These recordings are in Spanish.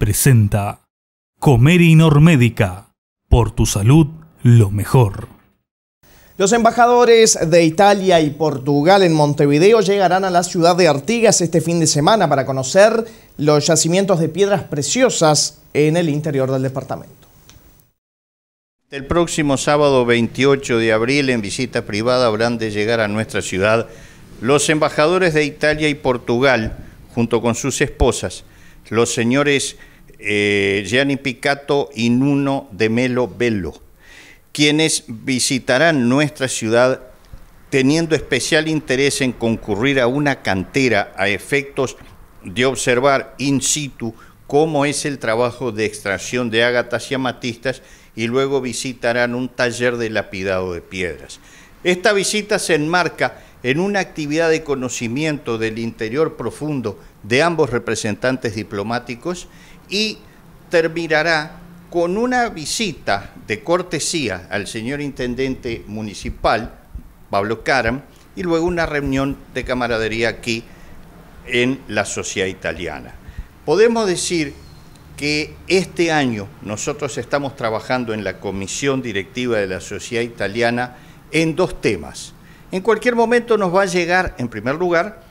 presenta Comer Inormédica, Por tu salud, lo mejor. Los embajadores de Italia y Portugal en Montevideo llegarán a la ciudad de Artigas este fin de semana para conocer los yacimientos de piedras preciosas en el interior del departamento. El próximo sábado 28 de abril en visita privada habrán de llegar a nuestra ciudad los embajadores de Italia y Portugal junto con sus esposas, los señores eh, Gianni Picato y Nuno de Melo Velo, quienes visitarán nuestra ciudad teniendo especial interés en concurrir a una cantera a efectos de observar in situ cómo es el trabajo de extracción de ágatas y amatistas y luego visitarán un taller de lapidado de piedras. Esta visita se enmarca en una actividad de conocimiento del interior profundo de ambos representantes diplomáticos y terminará con una visita de cortesía al señor intendente municipal, Pablo Caram, y luego una reunión de camaradería aquí en la sociedad italiana. Podemos decir que este año nosotros estamos trabajando en la comisión directiva de la sociedad italiana en dos temas. En cualquier momento nos va a llegar, en primer lugar,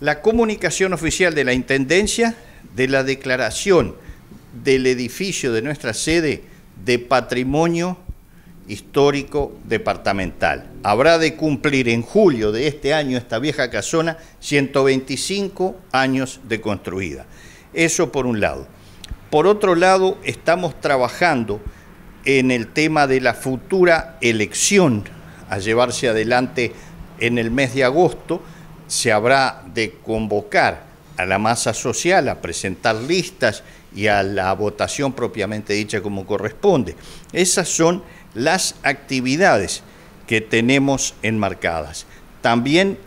la comunicación oficial de la Intendencia de la declaración del edificio de nuestra sede de patrimonio histórico departamental. Habrá de cumplir en julio de este año esta vieja casona 125 años de construida. Eso por un lado. Por otro lado, estamos trabajando en el tema de la futura elección a llevarse adelante en el mes de agosto. Se habrá de convocar a la masa social, a presentar listas y a la votación propiamente dicha como corresponde. Esas son las actividades que tenemos enmarcadas. También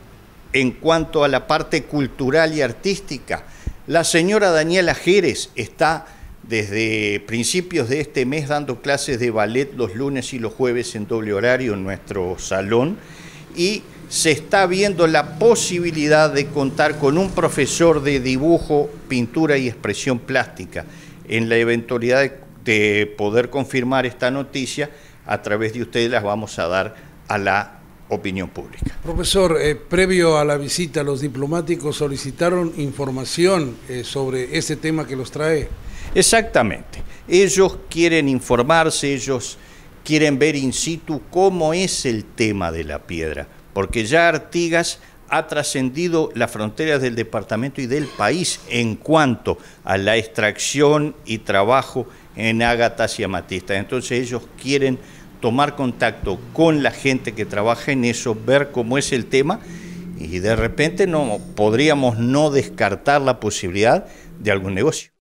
en cuanto a la parte cultural y artística, la señora Daniela Jerez está desde principios de este mes dando clases de ballet los lunes y los jueves en doble horario en nuestro salón y se está viendo la posibilidad de contar con un profesor de dibujo, pintura y expresión plástica. En la eventualidad de, poder confirmar esta noticia, a través de ustedes las vamos a dar a la opinión pública. Profesor, eh, previo a la visita, los diplomáticos solicitaron información eh, sobre ese tema que los trae. Exactamente. Ellos quieren informarse, ellos quieren ver in situ cómo es el tema de la piedra porque ya Artigas ha trascendido las fronteras del departamento y del país en cuanto a la extracción y trabajo en ágatas y amatistas. Entonces ellos quieren tomar contacto con la gente que trabaja en eso, ver cómo es el tema y de repente no podríamos no descartar la posibilidad de algún negocio.